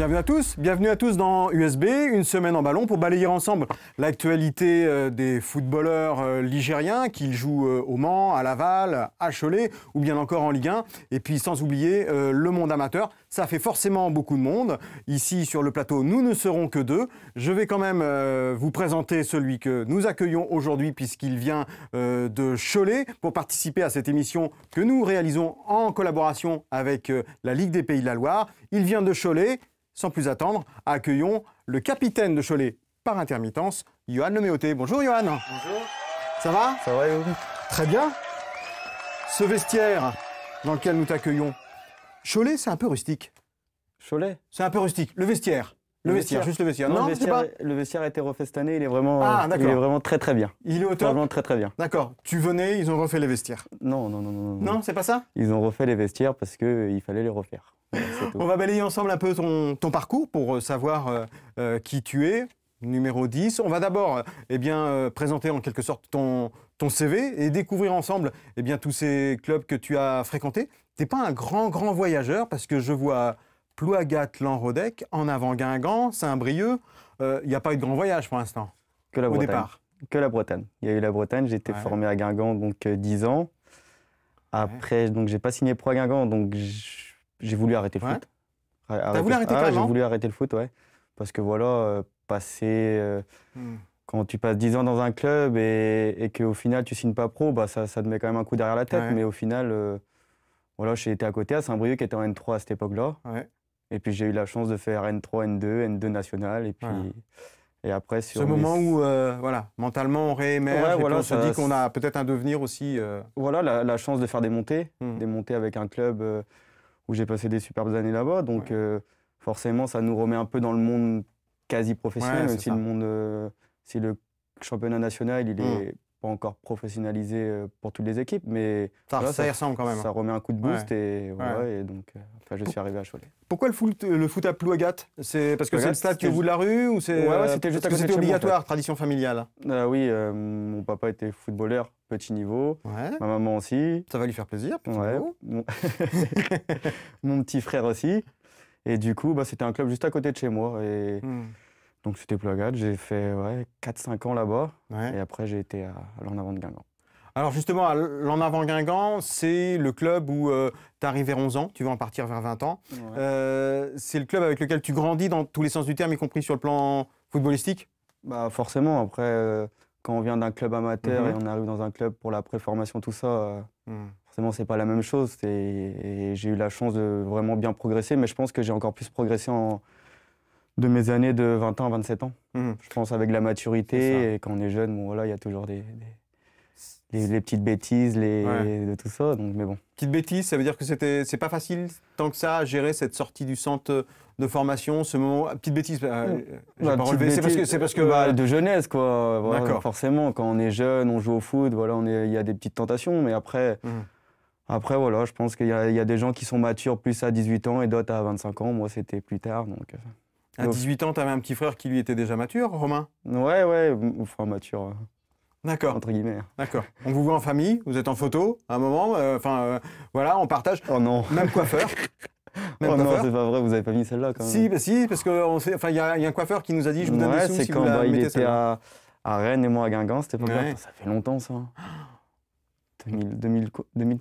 Bienvenue à tous, bienvenue à tous dans USB, une semaine en ballon pour balayer ensemble l'actualité euh, des footballeurs euh, ligériens qu'ils jouent euh, au Mans, à Laval, à Cholet ou bien encore en Ligue 1. Et puis sans oublier le monde amateur, ça fait forcément beaucoup de monde. Ici sur le plateau, nous ne serons que deux. Je vais quand même vous présenter celui que nous accueillons aujourd'hui puisqu'il vient de Cholet pour participer à cette émission que nous réalisons en collaboration avec la Ligue des Pays de la Loire. Il vient de Cholet. Sans plus attendre, accueillons le capitaine de Cholet par intermittence, Johan Leméoté. Bonjour Johan. Bonjour. Ça va Ça va Johan. Très bien. Ce vestiaire dans lequel nous t'accueillons, Cholet, c'est un peu rustique. Cholet C'est un peu rustique. Le vestiaire. Le, vestiaire, juste le vestiaire. Non, le, vestiaire, le vestiaire a été refait cette année, il est vraiment, ah, euh, il est vraiment très très bien. Il est au top Vraiment très très bien. D'accord. Tu venais, ils ont refait les vestiaires. Non, non, non. Non, non, non. c'est pas ça Ils ont refait les vestiaires parce qu'il euh, fallait les refaire. On va balayer ensemble un peu ton, parcours pour euh, savoir euh, euh, qui tu es, numéro 10. On va d'abord eh bien, présenter en quelque sorte ton, ton CV et découvrir ensemble eh bien, tous ces clubs que tu as fréquentés. Tu n'es pas un grand, grand voyageur parce que je vois Plouagat, Lanrodec, en avant Guingamp, Saint-Brieuc. Il n'y a pas eu de grand voyage pour l'instant. Que la au départ. Que la Bretagne. Il y a eu la Bretagne. J'ai été formé à Guingamp donc 10 ans. Après, donc j'ai pas signé pro à Guingamp, donc je j'ai voulu arrêter le foot. T'as voulu arrêter ah J'ai voulu arrêter le foot, ouais. Parce que voilà, euh, passer. Euh, hmm. Quand tu passes 10 ans dans un club et, et qu'au final tu signes pas pro, bah, ça, ça, te met quand même un coup derrière la tête. Mais au final, euh, voilà, j'ai été à côté à Saint-Brieuc qui était en N3 à cette époque-là. Et puis j'ai eu la chance de faire N3, N2, N2 national. Et puis. Et après, sur Ce moment où, voilà, mentalement, on réémerge on se dit qu'on a peut-être un devenir aussi. Voilà, la, chance de faire des montées, hmm. des montées avec un club où j'ai passé des superbes années là-bas. Donc euh, forcément, ça nous remet un peu dans le monde quasi professionnel, si le euh, si le championnat national, il mm. est pas encore professionnalisé euh, pour toutes les équipes, mais ça, ressemble quand même. Ça hein. remet un coup de boost et, et donc euh, je suis arrivé à Cholet. Pourquoi le foot, euh, le foot à Plouagat C'est parce que c'est le stade que vous de la rue ou c'est c'était c'était obligatoire, tradition familiale. oui, mon papa était footballeur petit niveau, ma maman aussi. Ça va lui faire plaisir. mon... mon... petit frère aussi. Et du coup, bah, c'était un club juste à côté de chez moi et hmm. Donc c'était Plagade, J'ai fait ouais, 4-5 ans là-bas. Et après, j'ai été à, l'en avant de Guingamp. Alors justement, à l'en avant Guingamp, c'est le club où euh, tu arrives vers 11 ans, tu vas en partir vers 20 ans. Euh, c'est le club avec lequel tu grandis dans tous les sens du terme, y compris sur le plan footballistique bah Forcément, après, euh, quand on vient d'un club amateur mhm. et on arrive dans un club pour la préformation, tout ça, mhm. forcément, c'est pas la même chose. et j'ai eu la chance de vraiment bien progresser, mais je pense que j'ai encore plus progressé en, de mes années de 20 ans, à 27 ans. Mmh. Je pense avec la maturité, et quand on est jeune, voilà, il y a toujours des, les, petites bêtises, les, de tout ça. Donc, mais bon. Petite bêtise, ça veut dire que c'était, c'est pas facile tant que ça à gérer cette sortie du centre de formation, ce moment. Petite bêtise, euh, bah, c'est parce que c'est parce que bah, de jeunesse quoi. forcément, quand on est jeune, on joue au foot, voilà, on il y a des petites tentations, mais après. Mmh. Après, voilà, je pense qu'il y, y, a des gens qui sont matures plus à 18 ans et d'autres à 25 ans. Moi, c'était plus tard. Donc... Euh, à 18 ans, tu avais un petit frère qui lui était déjà mature, Romain Ouais, ouais, enfin mature. Euh, D'accord. Entre guillemets. D'accord. On vous voit en famille, vous êtes en photo, à un moment, euh, enfin euh, voilà, on partage. Oh non. Même coiffeur. oh non, c'est pas vrai, vous avez pas mis celle-là quand même. Si, bah si parce qu'il y, a un coiffeur qui nous a dit je vous donne des sous c'est si quand vous la bah, il était à, Rennes et moi à Guingamp, c'était pas ouais. Ça fait longtemps ça. 2000, 2000, 2000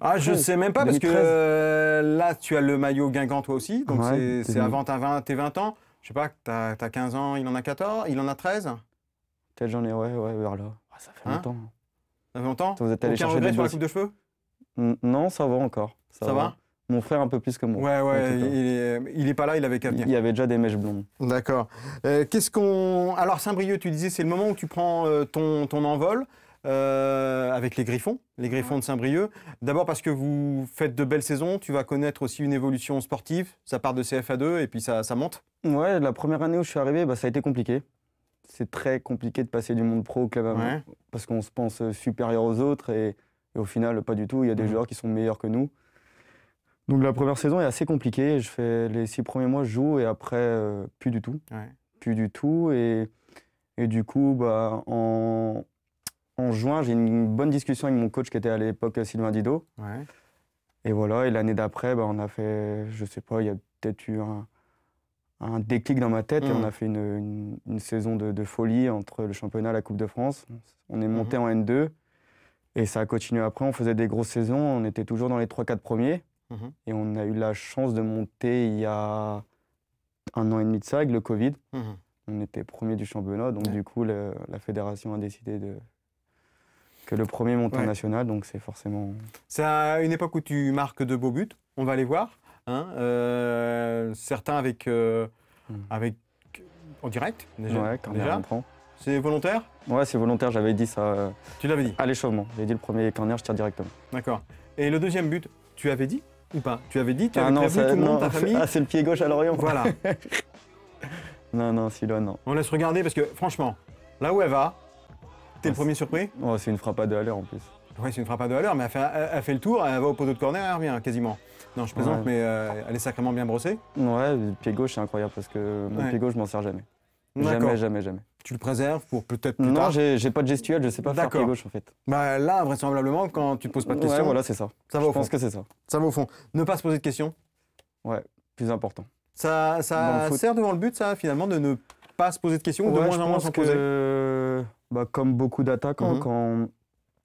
ah, je sais même pas parce que euh, là, tu as le maillot Guingamp toi aussi. Donc c'est avant tes 20 ans. Je sais pas, tu as, 15 ans, il en a 14, il en a 13 Peut-être j'en ai, ouais, ouais, vers là. Ah, ça fait hein longtemps. Ça fait longtemps Vous êtes allé Aucun chercher regret des la coupe de cheveux Non, ça va encore. Ça, va. mon frère un peu plus que moi. Ouais, ouais, il est, pas là, il avait qu'à venir. Il avait déjà des mèches blondes. D'accord. Euh, qu'est-ce qu'on... Alors Saint-Brieuc, tu disais, c'est le moment où tu prends euh, ton, ton envol. Euh, avec les Griffons, les Griffons de Saint-Brieuc. D'abord parce que vous faites de belles saisons, tu vas connaître aussi une évolution sportive, ça part de CFA2 et puis ça, monte. Ouais, la première année où je suis arrivé, bah, ça a été compliqué. C'est très compliqué de passer du monde pro au club avant, parce qu'on se pense euh, supérieur aux autres et, au final, pas du tout. Il y a des joueurs qui sont meilleurs que nous. Donc la première saison est assez compliquée. Je fais les six premiers mois, je joue et après, euh, plus du tout. Plus du tout. Et, et du coup, bah, en, en juin, j'ai une bonne discussion avec mon coach qui était à l'époque Sylvain Didot. Et voilà, et l'année d'après, bah, on a fait, je sais pas, il y a peut-être eu un, déclic dans ma tête et on mm. a fait une, saison de, folie entre le championnat et la Coupe de France. On est monté mm-hmm. en N2 et ça a continué après. On faisait des grosses saisons, on était toujours dans les 3-4 premiers mm-hmm. et on a eu la chance de monter il y a un an et demi de ça avec le Covid. Mm-hmm. On était premier du championnat, donc du coup, la fédération a décidé de que le premier montant national, donc c'est forcément. C'est une époque où tu marques de beaux buts, on va les voir. Hein, euh, certains avec, euh, hmm. avec. en direct, déjà. Ouais, quand C'est volontaire Ouais, c'est volontaire, j'avais dit ça. Euh, tu l'avais dit À l'échauffement. J'ai dit le premier corner, je tire directement. D'accord. Et le deuxième but, tu avais dit ou pas Tu avais dit, tu ah avais ah non, tout ta famille Ah, c'est le pied gauche à l'Orient. Voilà. non, non, si non. On laisse regarder parce que, franchement, là où elle va, T'es le ah, premier surpris C'est une frappe à deux à l'heure en plus. Oui, c'est une frappe à deux à l'heure, mais elle fait, fait, le tour, elle va au poteau de corner elle revient quasiment. Non, je plaisante, mais euh, elle est sacrément bien brossée. Ouais, le pied gauche, c'est incroyable parce que mon pied gauche, je m'en sers jamais. Jamais, jamais, jamais. Tu le préserves pour peut-être plus non, tard Non, j'ai pas de gestuelle, je sais pas faire pied gauche en fait. Bah là, vraisemblablement, quand tu te poses pas de questions. voilà, c'est ça. Ça va au fond. pense que c'est ça. Ça va au fond. Ne pas se poser de questions Ouais, plus important. Ça, ça sert devant le but, ça, finalement, de ne pas se poser de questions ou de moins en moins s'en poser bah, comme beaucoup d'attaquants, hein, mhm. quand,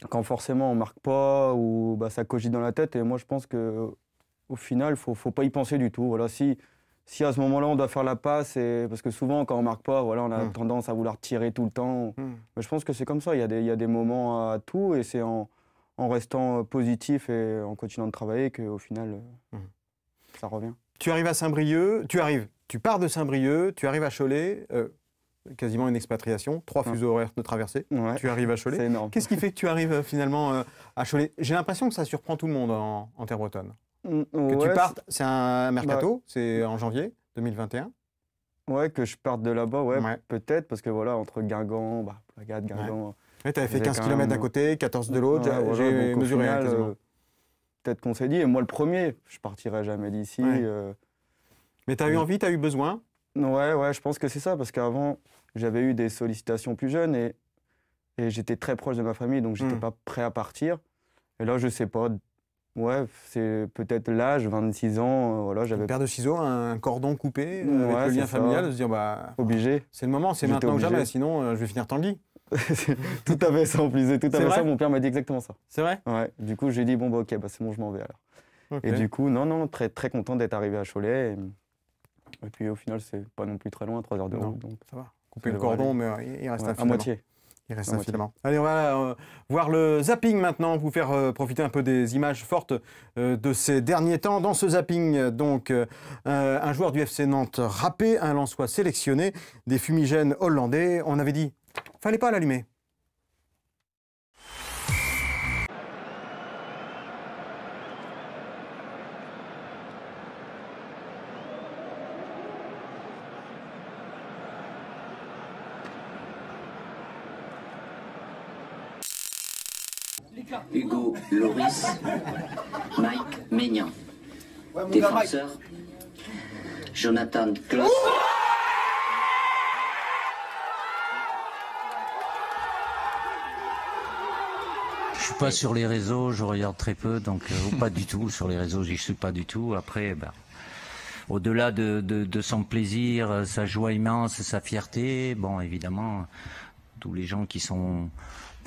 quand, forcément on marque pas ou bah, ça cogite dans la tête. Et moi, je pense que au final, faut, faut pas y penser du tout. Voilà, si, si à ce moment-là on doit faire la passe, et, parce que souvent quand on marque pas, voilà, on a mhm. tendance à vouloir tirer tout le temps. Mhm. Mais je pense que c'est comme ça. Il y, a des, des moments à tout, et c'est en, restant euh, positif et en continuant de travailler qu'au final, euh, ça revient. Tu arrives à Saint-Brieuc, tu arrives, tu pars de Saint-Brieuc, tu arrives à Cholet. Euh, quasiment une expatriation, trois fuseaux horaires de traversée. Tu arrives à Cholet. C'est énorme. Qu'est-ce qui fait que tu arrives euh, finalement euh, à Cholet J'ai l'impression que ça surprend tout le monde en, terre bretonne. Mm, que tu partes, c'est un mercato, bah c'est en janvier 2021. Ouais, que je parte de là-bas, ouais, peut-être, parce que voilà, entre Guingamp, bah, Plagade, Guingamp. Euh, tu avais fait 15 km d'un côté, 14 de l'autre, j'ai mesuré. Hein, peut-être qu'on s'est dit, et moi le premier, je partirai jamais d'ici. Mais tu Mais t'as eu envie, tu as eu besoin Ouais, ouais, je pense que c'est ça, parce qu'avant, j'avais eu des sollicitations plus jeunes et, et j'étais très proche de ma famille, donc j'étais n'étais hmm. pas prêt à partir. Et là, je sais pas. Ouais, c'est peut-être l'âge, 26 ans, euh, voilà, j'avais... Une paire de ciseaux, un cordon coupé, euh, avec le lien familial, de se dire, bah... Obligé. C'est le moment, c'est maintenant ou jamais, sinon euh, je vais finir Tanguy. tout avait fait ça, en plus, tout à ça, mon père m'a dit exactement ça. C'est vrai Ouais, du coup, j'ai dit, bon, bah ok, bah, c'est bon, je m'en vais alors. Et du coup, non, non, très, très content d'être arrivé à Cholet. Et puis au final, c'est pas non plus très loin, 3 heures de route. Donc ça va. Couper le cordon, mais il reste un À moitié. Il reste un filament. Allez, on va euh, voir le zapping maintenant, vous faire euh, profiter un peu des images fortes euh, de ces derniers temps. Dans ce zapping, donc, un joueur du FC Nantes râpé, un Lançois sélectionné, des fumigènes hollandais. On avait dit, fallait pas l'allumer. Mike Maignan. Défenseur, Jonathan Kloss. Je suis pas sur les réseaux, je regarde très peu, donc euh, pas du tout sur les réseaux, j'y suis pas du tout. Après, ben, au-delà de, de, son plaisir, euh, sa joie immense, sa fierté, bon, évidemment, tous les gens qui sont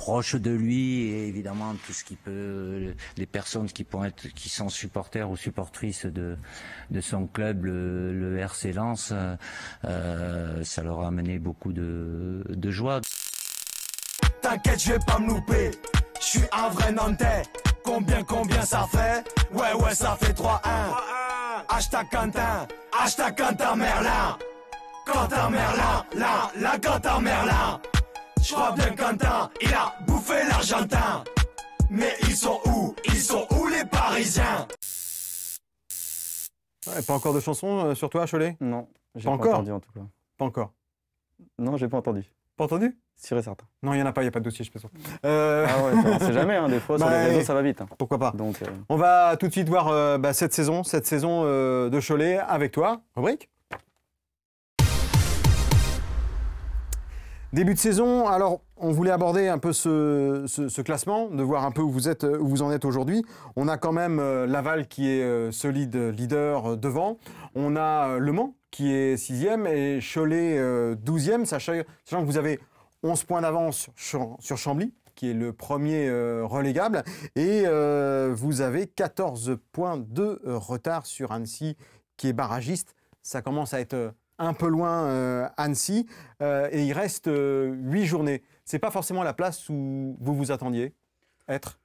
Proche de lui et évidemment tout ce qui peut, euh, les personnes qui pourraient être, qui sont supporters ou supportrices de, de son club, le, le RC Lens, euh, euh, ça leur a amené beaucoup de, de joie. T'inquiète, je vais pas me louper. Je suis un vrai Nantais. Combien, combien ça fait Ouais, ouais, ça fait 3-1. Hashtag Quentin, hashtag Quentin Merlin. Quentin Merlin, là, là, Quentin Merlin. Je crois bien Quentin, il a bouffé l'Argentin. Mais ils sont où Ils sont où les Parisiens Pas encore de chanson euh, sur toi, Cholet Non, j'ai pas, encore. entendu en tout cas. Pas encore Non, j'ai pas entendu. Pas entendu Sûr et certain. Non, il n'y en a pas, il n'y a pas de dossier, je pense. Euh... Ah ouais, euh, on sait jamais, hein, des fois, sur bah, les réseaux, ça va vite. Hein. Pourquoi pas Donc, euh, On va tout de suite voir bah, cette saison, cette saison de Cholet avec toi, rubrique Début de saison, alors on voulait aborder un peu ce, classement, de voir un peu où vous, êtes, euh, vous en êtes aujourd'hui. On a quand même euh, Laval qui est euh, solide leader devant. On a Le Mans qui est sixième et Cholet douzième, sachant, que vous avez 11 points d'avance sur, sur, Chambly qui est le premier relégable, et vous avez 14 points de retard sur Annecy, qui est barragiste. Ça commence à être un peu loin euh, Annecy, euh, et il reste euh, huit journées. C'est pas forcément la place où vous vous attendiez être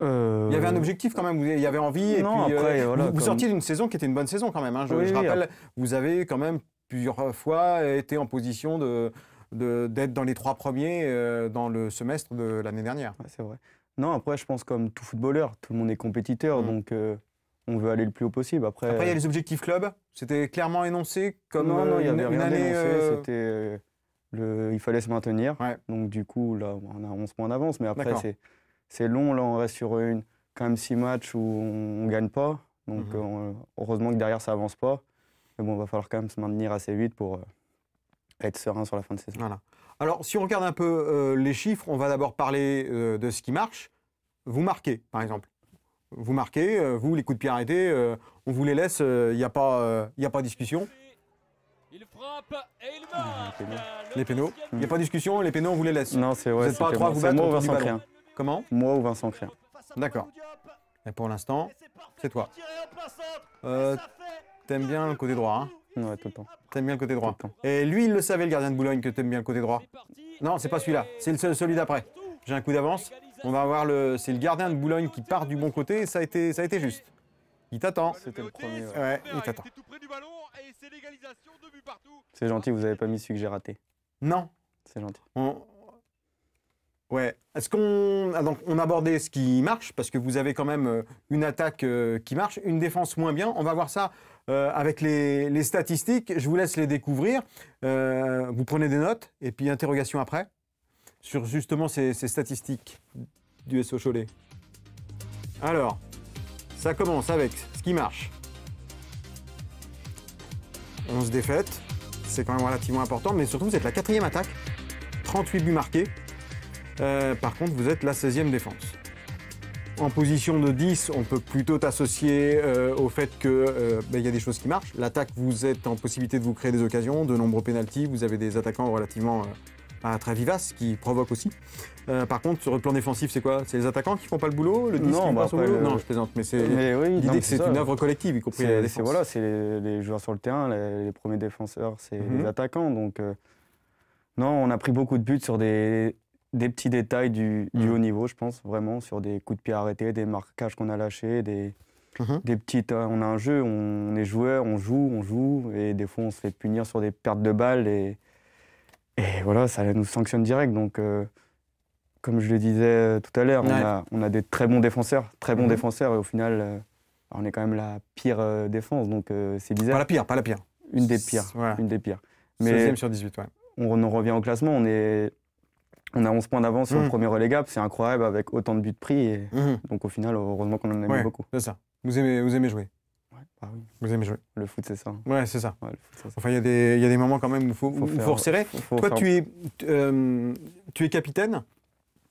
Il y avait un objectif quand même, il y avait envie. vous, sortiez d'une saison qui était une bonne saison quand même. Hein, je, rappelle, vous avez quand même plusieurs fois été en position de d'être dans les trois premiers dans le semestre de l'année dernière. c'est vrai. Non, après, je pense comme tout footballeur, tout le monde est compétiteur, mm. donc on veut aller le plus haut possible. Après, il y a les objectifs club. C'était clairement énoncé comme il y avait rien euh, euh, il fallait se maintenir. Donc du coup, là, on a 11 en avance. Mais après, c'est, long. Là, on reste sur une, quand même 6 matchs où on ne gagne pas. Donc mhm. euh, heureusement que derrière, ça avance pas. Mais bon, il va falloir quand même se maintenir assez vite pour être serein sur la fin de saison. Alors, si on regarde un peu les chiffres, on va d'abord parler de ce qui marche. Vous marquez, par exemple vous marquez, euh, vous, les coups de pied arrêtés, euh, on vous les laisse, il euh, n'y a, pas, a pas discussion. Il frappe et il marque. Les pénaux. Il n'y a pas discussion, les pénaux, on vous les laisse. Non, c'est ouais, pas Moi ou Vincent Crien. Comment Moi ou Vincent Crien. D'accord. Et pour l'instant, c'est toi. t'aimes bien le côté droit, hein Ouais, tout le temps. T'aimes bien le côté droit. Et lui, il le savait, le gardien de Boulogne, que t'aimes bien le côté droit. Non, c'est pas celui-là, c'est celui d'après. J'ai un coup d'avance. On va voir le. C'est le gardien de Boulogne qui part du bon côté ça a été, ça a été juste. Il t'attend. C'était le premier. il t'attend. C'est gentil, vous n'avez pas mis celui que j'ai raté. Non. C'est gentil. On... Ouais. Est-ce qu'on ah, donc on ce qui marche parce que vous avez quand même euh, une attaque euh, qui marche, une défense moins bien. On va voir ça euh, avec les, statistiques. Je vous laisse les découvrir. vous prenez des notes et puis interrogation après sur justement ces, statistiques du SO Cholet. Alors, ça commence avec ce qui marche. On se défaite, c'est quand même relativement important, mais surtout vous êtes la quatrième attaque, 38 buts marqués. Euh, par contre, vous êtes la 16e défense. En position de 10, on peut plutôt t'associer euh, au fait qu'il euh, ben, y a des choses qui marchent. L'attaque, vous êtes en possibilité de vous créer des occasions, de nombreux pénalties, vous avez des attaquants relativement euh, très vivace, qui provoque aussi. Euh, par contre, sur le plan défensif, c'est quoi C'est les attaquants qui font pas le boulot Le bah euh, non, je plaisante, mais c'est c'est une œuvre collective, y compris euh, Voilà, c'est les, joueurs sur le terrain, les, premiers défenseurs, c'est les mhm. attaquants. Donc, non, on a pris beaucoup de buts sur des, petits détails du, mhm. haut niveau, je pense, vraiment, sur des coups de pied arrêtés, des marquages qu'on a lâchés, des, mhm. petites. On a un jeu, on, on est joueur, on joue, on joue, et des fois, on se fait punir sur des pertes de balles. Et, et voilà, ça nous sanctionne direct. Donc, euh, comme je le disais euh, tout à l'heure, on, a, des très bons défenseurs, très bons mhm. défenseurs, et au final, euh, on est quand même la pire défense, donc c'est bizarre. Pas la pire, pas la pire. Une des pires, une des pires. Mais sur 18, ouais. On en revient au classement, on est... On a 11 points d'avance sur le mhm. premier relégable, c'est incroyable avec autant de buts pris. Et... Mhm. Donc au final, heureusement qu'on en a mis beaucoup. C'est ça. Vous aimez, vous aimez jouer ah vous aimez jouer. Le foot, c'est ça. Hein. Ouais, c'est ça. il y, a des moments quand même où il faut, resserrer. Toi, tu, es, euh, tu es capitaine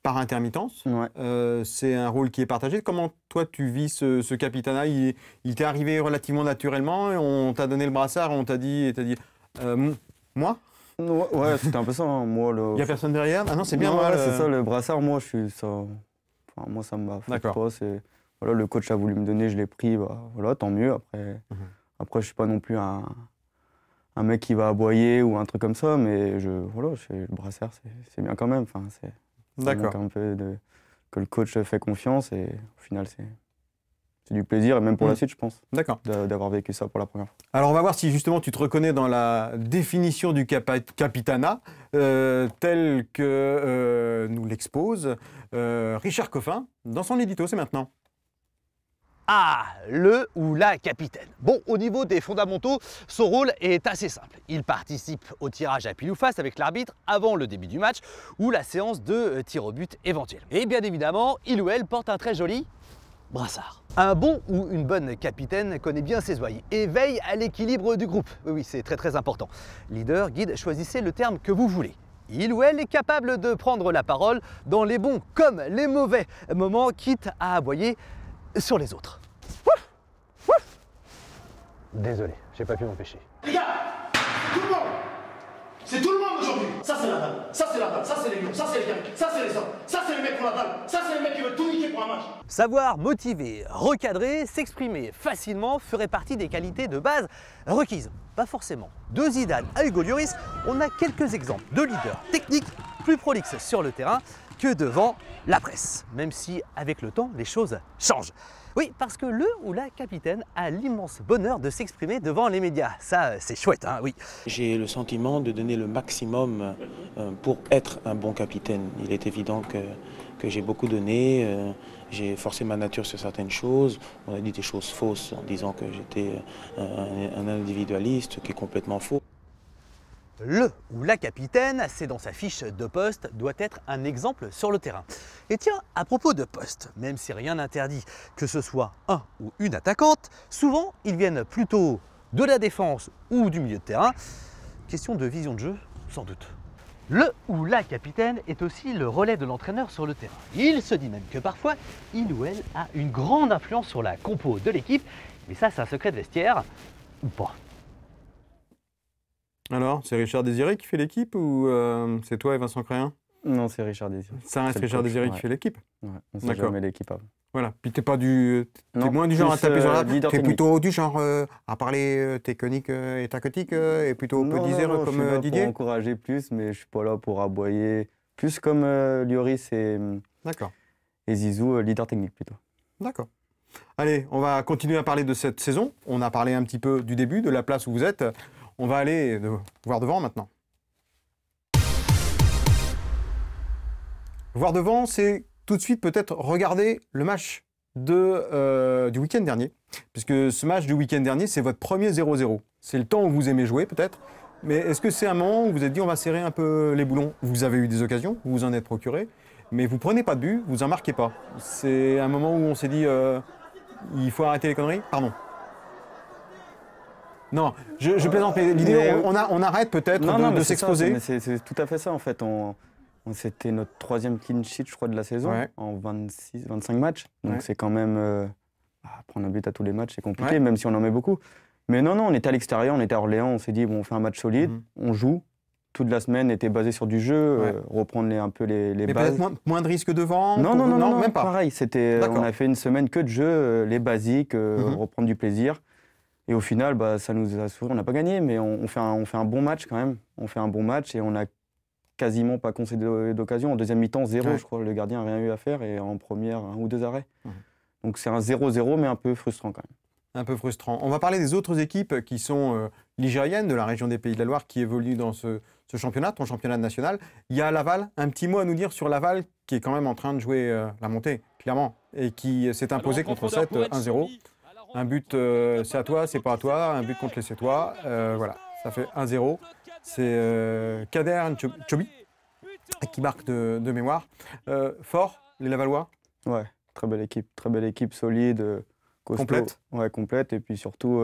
par intermittence. Euh, c'est un rôle qui est partagé. Comment toi tu vis ce, ce capitana Il, t'est arrivé relativement naturellement. Et on t'a donné le brassard, on t'a dit, dit, euh, moi Ouais, c'était un peu ça. Hein. Moi, le. Il y a personne derrière. Ah non, c'est bien. moi. c'est ça. Le brassard, moi, je suis ça. Enfin, moi, ça me va. D'accord voilà, le coach a voulu me donner, je l'ai pris, bah, voilà, tant mieux. Après, je mhm. après je suis pas non plus un, mec qui va aboyer ou un truc comme ça, mais je, voilà, je, le brassard, c'est bien quand même. Enfin, c'est un peu de, que le coach fait confiance et au final, c'est du plaisir même pour la mhm. suite, je pense. D'avoir vécu ça pour la première fois. Alors, on va voir si justement tu te reconnais dans la définition du capitana, euh, telle que euh, nous l'expose euh, Richard Coffin dans son édito. C'est maintenant. Ah, le ou la capitaine. Bon, au niveau des fondamentaux, son rôle est assez simple. Il participe au tirage à pile ou face avec l'arbitre avant le début du match ou la séance de euh, tir au but éventuelle. Et bien évidemment, il ou elle porte un très joli brassard. Un bon ou une bonne capitaine connaît bien ses ouailles et veille à l'équilibre du groupe. Oui, oui, c'est très très important. Leader, guide, choisissez le terme que vous voulez. Il ou elle est capable de prendre la parole dans les bons comme les mauvais moments, quitte à aboyer sur les autres. Désolé, j'ai pas pu m'empêcher. Les gars, tout le monde C'est tout le monde aujourd'hui Ça c'est la dalle, ça c'est la dalle, ça c'est les lions, ça c'est les gars, ça c'est les hommes, ça c'est les mecs pour la dalle, ça c'est les mecs qui veulent tout niquer pour un match. Savoir motiver, recadrer, s'exprimer facilement ferait partie des qualités de base requises. Pas forcément. De Zidane à Hugo Lloris, on a quelques exemples de leaders techniques plus prolixes sur le terrain que devant la presse. Même si avec le temps, les choses changent. Oui, parce que le ou la capitaine a l'immense bonheur de s'exprimer devant les médias. Ça, euh, c'est chouette, hein, oui. J'ai le sentiment de donner le maximum euh, pour être un bon capitaine. Il est évident que, j'ai beaucoup donné, euh, j'ai forcé ma nature sur certaines choses. On a dit des choses fausses en disant que j'étais un, un individualiste, ce qui est complètement faux le ou la capitaine, c'est dans sa fiche de poste, doit être un exemple sur le terrain. Et tiens, à propos de poste, même si rien n'interdit que ce soit un ou une attaquante, souvent ils viennent plutôt de la défense ou du milieu de terrain. Question de vision de jeu, sans doute. Le ou la capitaine est aussi le relais de l'entraîneur sur le terrain. Il se dit même que parfois, il ou elle a une grande influence sur la compo de l'équipe, mais ça c'est un secret de vestiaire, ou pas. Alors, c'est Richard Désiré qui fait l'équipe ou euh, c'est toi et Vincent créen Non, c'est Richard Désiré. Ça reste Richard Désiré qui fait l'équipe Ouais, on sait jamais l'équipe Voilà, puis t'es pas du... moins du genre à taper sur euh, la t'es plutôt du genre euh, à parler technique et tactique et plutôt peu disère comme je suis là Didier pour encourager plus, mais je suis pas là pour aboyer. Plus comme euh, D'accord. et Zizou, leader technique plutôt. D'accord. Allez, on va continuer à parler de cette saison. On a parlé un petit peu du début, de la place où vous êtes. On va aller voir devant maintenant. Voir devant, c'est tout de suite peut-être regarder le match de, euh, du week-end dernier. Puisque ce match du week-end dernier, c'est votre premier 0-0. C'est le temps où vous aimez jouer peut-être. Mais est-ce que c'est un moment où vous êtes dit on va serrer un peu les boulons Vous avez eu des occasions, vous vous en êtes procuré, mais vous prenez pas de but, vous en marquez pas. C'est un moment où on s'est dit euh, il faut arrêter les conneries Pardon, non, je, je plaisante, l'idée, on, arrête peut-être de, non, s'exposer. c'est tout à fait ça, en fait. On, C'était notre troisième clean je crois, de la saison, en 26, 25 matchs. Donc c'est quand même. Euh, prendre un but à tous les matchs, c'est compliqué, même si on en met beaucoup. Mais non, non, on était à l'extérieur, on était à Orléans, on s'est dit, bon, on fait un match solide, mhm. on joue, toute la semaine était basée sur du jeu, euh, reprendre les, un peu les, les Mais bases. Moins, moins, de risques devant Non, non, non, même pas. Pareil, c'était, euh, on a fait une semaine que de jeu, les basiques, mhm. reprendre du plaisir. Et au final, bah, ça nous a souri. On n'a pas gagné, mais on, fait un, bon match quand même. On fait un bon match et on a quasiment pas concédé d'occasion. En deuxième mi-temps, zéro, je crois. Le gardien n'a rien eu à faire et en première, un ou deux arrêts. Donc c'est un 0-0, mais un peu frustrant quand même un peu frustrant. On va parler des autres équipes qui sont euh, ligériennes, de la région des Pays de la Loire, qui évoluent dans ce, championnat, ton championnat national. Il y a Laval, un petit mot à nous dire sur Laval, qui est quand même en train de jouer euh, la montée, clairement, et qui euh, s'est imposé contre 7 1-0. Un but, euh, c'est à toi, c'est pas à toi. Un but contre les c'est toi. Euh, voilà, ça fait 1-0. C'est cadern euh, Kader Chobi qui marque de, mémoire. fort, les Lavallois. Ouais, très belle équipe, très belle équipe, solide, Complète. Ouais, complète. Et puis surtout,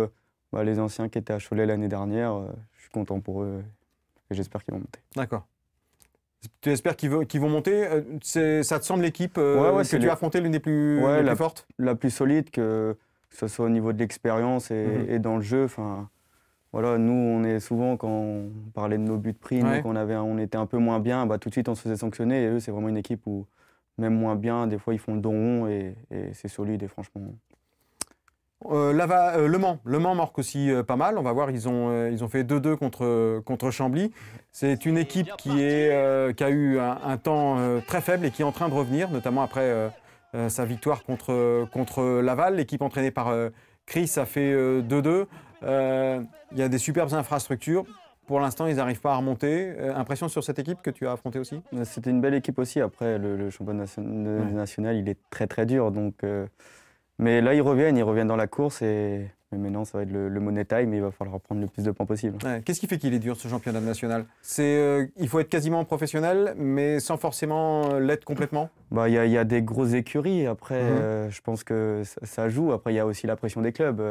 bah, les anciens qui étaient à Cholet l'année dernière, je suis content pour eux et j'espère qu'ils vont monter. D'accord. Tu espères qu'ils vont, monter Ça te semble l'équipe que tu as affrontée, l'une des plus, plus fortes La plus solide, que, que ce soit au niveau de l'expérience mhm. et, dans le jeu. Enfin, voilà, nous, on est souvent, quand on parlait de nos buts pris, ouais. on, avait, on était un peu moins bien, bah, tout de suite, on se faisait sanctionner. Et eux, c'est vraiment une équipe où, même moins bien, des fois, ils font le don et, c'est solide. Et franchement. Euh, euh, le Mans, Le Mans marque aussi euh, pas mal. On va voir, ils ont, euh, ils ont fait 2-2 contre, contre Chambly. C'est une équipe qui, est, qui a eu un, un temps très faible et qui est en train de revenir, notamment après euh, sa victoire contre, euh, contre Laval. L'équipe entraînée par euh, Chris a fait 2-2. Il y a des superbes infrastructures pour l'instant, ils n'arrivent pas à remonter. impression sur cette équipe que tu as affrontée aussi C'était une belle équipe aussi. Après, le, championnat national, il est très très dur. Donc, mais là, ils reviennent, ils reviennent dans la course et mais maintenant, ça va être le, le mais il va falloir prendre le plus de points possible. Qu'est-ce qui fait qu'il est dur ce championnat national C'est euh, il faut être quasiment professionnel, mais sans forcément euh, l'être complètement. Bah il y, a des grosses écuries. Après, mhm. euh, je pense que ça, joue. Après, il y a aussi la pression des clubs.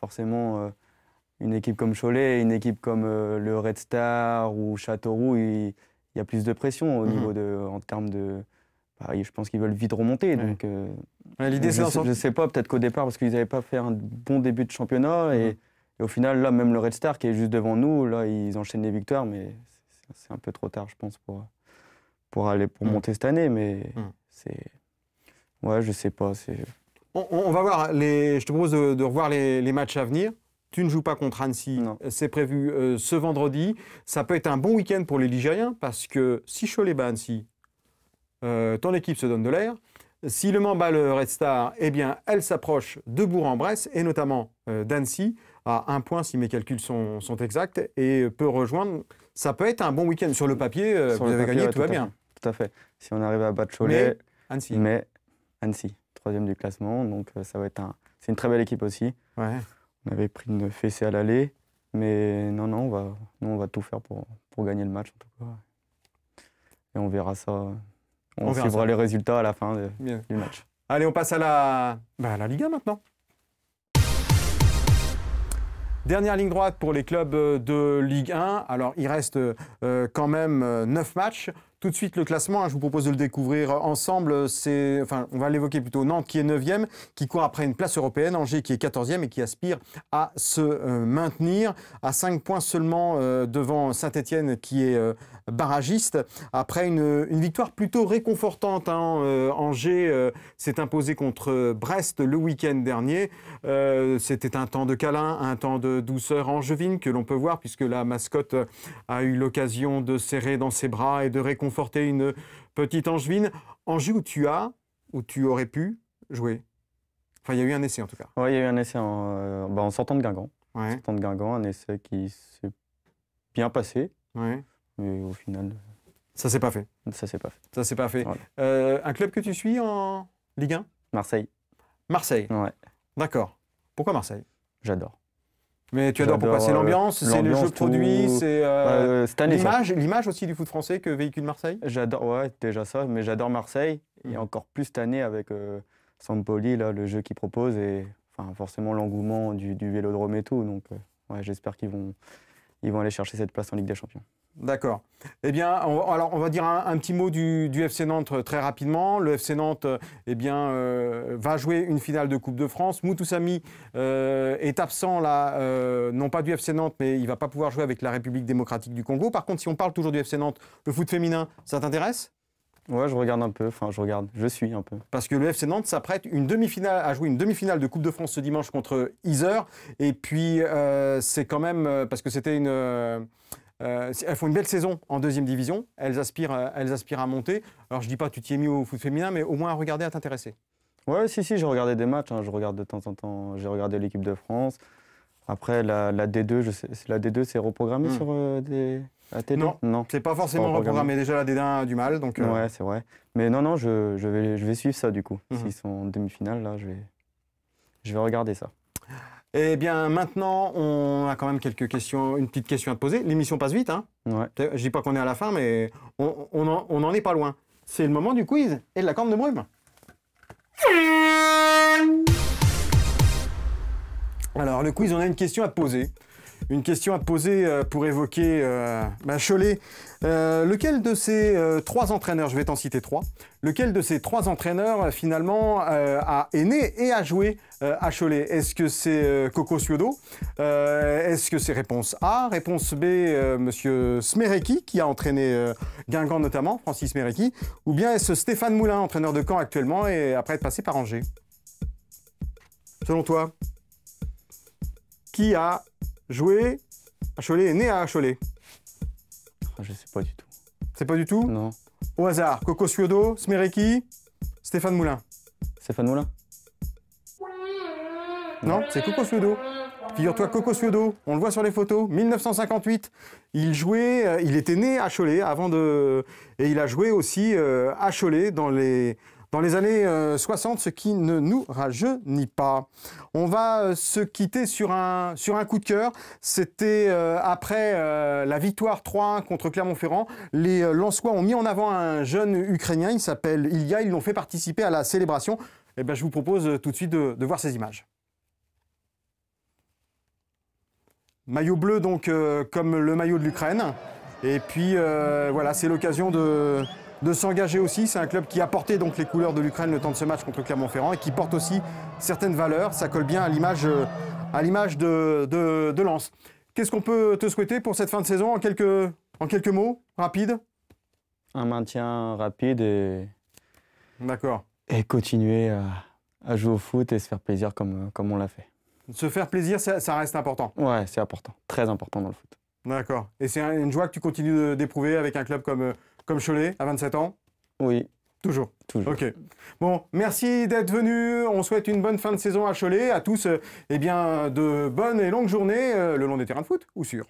forcément, une équipe comme Cholet, une équipe comme le Red Star ou Châteauroux, il y, a plus de pression au mhm. niveau de en termes de bah, je pense qu'ils veulent vite remonter. Donc, euh, l'idée, c'est je, ne sais pas, peut-être qu'au départ, parce qu'ils n'avaient pas fait un bon début de championnat. Et, au final, là, même le Red Star qui est juste devant nous, là, ils enchaînent les victoires, mais c'est un peu trop tard, je pense, pour, pour aller pour mm. monter cette année. Mais mm. c'est. Ouais, je sais pas. C'est... On, va voir. Les, je te propose de, revoir les, matchs à venir. Tu ne joues pas contre Annecy, c'est prévu euh, ce vendredi. Ça peut être un bon week-end pour les Ligériens parce que si Cholet bat Annecy, euh, ton équipe se donne de l'air. Si le Mans le Red Star, eh bien, elle s'approche de Bourg-en-Bresse et notamment euh, d'Annecy à un point si mes calculs sont, exacts et euh, peut rejoindre. Ça peut être un bon week-end sur le papier. vous avez gagné, tout, va bien. tout à fait. Si on arrive à battre Cholet, mais Annecy, troisième du classement, donc ça va être C'est une très belle équipe aussi. On avait pris une fessée à l'aller, mais non, non, on va, nous, on va tout faire pour, pour gagner le match en tout cas. Et on verra ça on, suivra les résultats à la fin du match. Allez, on passe à la, bah, 1 maintenant. Dernière ligne droite pour les clubs euh, de Ligue 1. Alors, il reste euh, quand même euh, neuf 9 matchs. Tout de suite, le classement, hein, je vous propose de le découvrir ensemble. enfin, on va l'évoquer plutôt. Nantes qui est 9e, qui court après une place européenne. Angers qui est 14e et qui aspire à se maintenir à 5 points seulement devant Saint-Etienne qui est barragiste après une, victoire plutôt réconfortante. Hein. Euh, Angers euh, s'est imposé contre Brest le week-end dernier. Euh, c'était un temps de câlin, un temps de douceur angevine que l'on peut voir puisque la mascotte a eu l'occasion de serrer dans ses bras et de réconforter une petite angevine. Angers où tu as, où tu aurais pu jouer Enfin, il y a eu un essai en tout cas. Oui, il y a eu un essai en, bah, sortant de Guingamp. sortant de Guingamp, un essai qui s'est bien passé. Ouais mais au final. Euh, ça s'est pas fait. Ça s'est pas fait. Ça s'est pas fait. Euh, un club que tu suis en Ligue 1 Marseille. Marseille Ouais. D'accord. Pourquoi Marseille J'adore. Mais tu adores pour passer euh, l'ambiance, c'est le jeu produit, c'est l'image, l'image aussi du foot français que véhicule Marseille. J'adore, ouais, déjà ça, mais j'adore Marseille et mm. encore plus cette année avec Sampoli là, le jeu qu'il propose et enfin forcément l'engouement du, Vélodrome et tout. Donc, ouais, j'espère qu'ils vont, ils vont aller chercher cette place en Ligue des Champions. D'accord. Eh bien, alors on va dire un, petit mot du, FC Nantes euh, très rapidement. Le FC Nantes, euh, eh bien, euh, va jouer une finale de Coupe de France. Moutoussamy est absent là, non pas du FC Nantes, mais il va pas pouvoir jouer avec la République démocratique du Congo. Par contre, si on parle toujours du FC Nantes, le foot féminin, ça t'intéresse Ouais, je regarde un peu. Enfin, je regarde. Je suis un peu. Parce que le FC Nantes s'apprête une demi-finale à jouer une demi-finale de Coupe de France ce dimanche contre Iser. Et puis, c'est quand même parce que c'était une euh, elles font une belle saison en deuxième division. Elles aspirent, euh, elles aspirent à monter. Alors, je dis pas tu t'y es mis au foot féminin, mais au moins à regarder, à t'intéresser. Ouais, si, si, j'ai regardé des matchs. Hein. Je regarde de temps en temps. J'ai regardé l'équipe de France. Après, la, D2, je sais, la D2, c'est reprogrammé hmm. sur euh, des. La télé Non, non. c'est pas forcément reprogrammé. Déjà, la D1 a du mal. Donc, Ouais, c'est vrai. Mais non, non, je, vais, je vais suivre ça du coup. Hmm. S'ils sont en demi-finale, là, je vais, je vais regarder ça. Eh bien, maintenant, on a quand même quelques questions, une petite question à te poser. L'émission passe vite, hein ouais. Je dis pas qu'on est à la fin, mais on, n'en est pas loin. C'est le moment du quiz et de la corne de brume. Alors, le quiz, on a une question à te poser une question à te poser euh, pour évoquer euh, bah, Cholet. Euh, lequel de ces trois entraîneurs, je vais t'en citer trois, lequel de ces trois entraîneurs finalement a, aîné et a joué à Cholet Est-ce que c'est Coco Ciodo Est-ce que c'est réponse A Réponse B, Monsieur Smereki, qui a entraîné Guingamp notamment, Francis Smereki Ou bien est-ce Stéphane Moulin, entraîneur de camp actuellement et après être passé par Angers Selon toi, qui a joué à Cholet, né à Cholet ah, Je sais pas du tout. C'est pas du tout Non. Au hasard, Coco Suedo, Smereki, Stéphane Moulin. Stéphane Moulin Non, c'est Coco Suedo. Figure-toi, Coco Suedo, on le voit sur les photos, 1958. Il jouait, euh, il était né à Cholet avant de. Et il a joué aussi euh, à Cholet dans les, dans les années 60, euh, ce qui ne nous rajeunit pas. On va euh, se quitter sur un, sur un coup de cœur. C'était euh, après la victoire 3-1 contre Clermont-Ferrand. Les Lensois ont mis en avant un jeune Ukrainien, il s'appelle Ilya, ils l'ont fait participer à la célébration. Eh bien, je vous propose tout de suite de, voir ces images. Maillot bleu, donc, comme le maillot de l'Ukraine. Et puis, voilà, c'est l'occasion de, de s'engager aussi. C'est un club qui a porté donc les couleurs de l'Ukraine le temps de ce match contre Clermont-Ferrand et qui porte aussi certaines valeurs. Ça colle bien à l'image euh, à l'image de, de, Lens. Qu'est-ce qu'on peut te souhaiter pour cette fin de saison en quelques, en quelques mots rapides Un maintien rapide et. D'accord. Et continuer à, jouer au foot et se faire plaisir comme, comme on l'a fait. Se faire plaisir, ça, reste important. Ouais, c'est important. Très important dans le foot. D'accord. Et c'est une joie que tu continues d'éprouver avec un club comme, euh, comme Cholet, à 27 ans Oui. Toujours. Toujours. Ok. Bon, merci d'être venu. On souhaite une bonne fin de saison à Cholet. À tous, et euh, eh bien, de bonnes et longues journées euh, le long des terrains de foot ou sûr.